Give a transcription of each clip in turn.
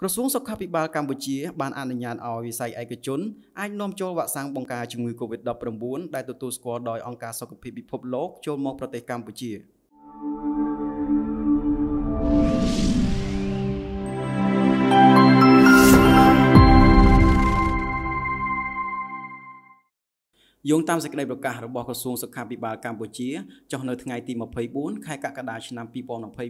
ក្រសួងសុខាភិបាលកម្ពុជាបានអនុញ្ញាតឲ្យវិស័យឯកជនអាចនាំចូលវ៉ាក់សាំងបង្ការជំងឺ Covid-19 ដែលទទួលស្គាល់ដោយអង្គការសុខភាពពិភពលោកចូលមកប្រទេសកម្ពុជា។យោងតាមសេចក្តីប្រកាសរបស់ក្រសួងសុខាភិបាលកម្ពុជាចុះនៅថ្ងៃទី24ខែកក្កដាឆ្នាំ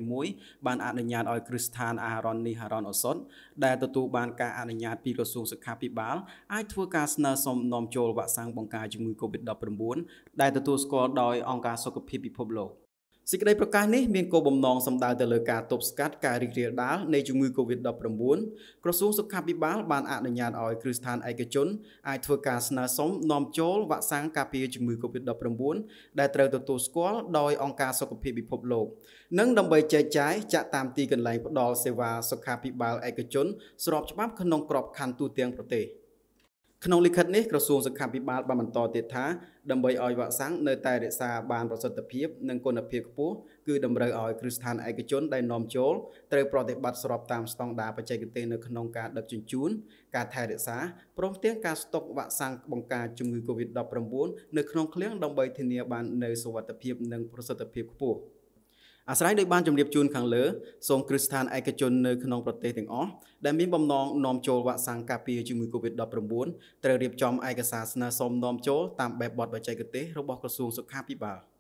2021បានអនុញ្ញាតឲ្យគ្រឹះស្ថានអាហារ៉ននេះអាហារ៉នអូសុតដែលទទួលបានការអនុញ្ញាតពីក្រសួងសុខាភិបាលអាចធ្វើការស្នើសុំនាំចូលវ៉ាក់សាំងបង្ការជំងឺ Covid-19 ដែលទទួលស្គាល់ដោយអង្គការសុខភាពពិភពលោក។សេចក្តីប្រកាសនេះមានគោលបំណងសម្ដៅទៅលើការទប់ស្កាត់ការរីករាលដាលនៃជំងឺ Covid-19 ក្រសួងសុខាភិបាលបានអនុញ្ញាតឲ្យគ្រឹះស្ថានឯកជនអាចធ្វើការស្នើសុំនាំចូលវ៉ាក់សាំងការពារជំងឺ Covid-19 ដែលត្រូវទទួលស្គាល់ដោយអង្គការសុខភាពពិភពលោកនិងដើម្បីចែកចាយចាក់តាមទីកន្លែងផ្ដល់សេវាសុខាភិបាលឯកជន ស្របច្បាប់ក្នុងក្របខ័ណ្ឌទូទាំងប្រទេស។ក្នុងលិខិតនេះក្រសួងសុខាភិបាលបានបន្តទៀតថាដើម្បីឲ្យវ៉ាក់សាំងនៅតែរក្សាបានប្រសិទ្ធភាពនិងគុណភាពខ្ពស់គឺតម្រូវឲ្យគ្រឹះស្ថានឯកជនដែលនាំចូលត្រូវប្រតិបត្តិស្របតាមស្តង់ដារបច្ចេកទេសនៅក្នុងការដឹកជញ្ជូនការថែរក្សាព្រមទាំងការស្តុកវ៉ាក់សាំងបង្ការជំងឺ Covid-19 នៅក្នុងឃ្លាំងដើម្បីធានាបាននូវសុវត្ថិភាពនិងប្រសិទ្ធភាពខ្ពស់។អាស្រ័យដោយបានជម្រាបជូនខាងលើសូមគ្រឹះស្ថានឯកជននៅក្នុងប្រទេសទាំងអស់ដែលមានបំណងនាំចូលវ៉ាក់សាំងការពារជំងឺ Covid-19 ត្រូវរៀបចំឯកសារស្នើសុំនាំចូលតាមបែបបទបច្ចេកទេសរបស់ក្រសួងសុខាភិបាល។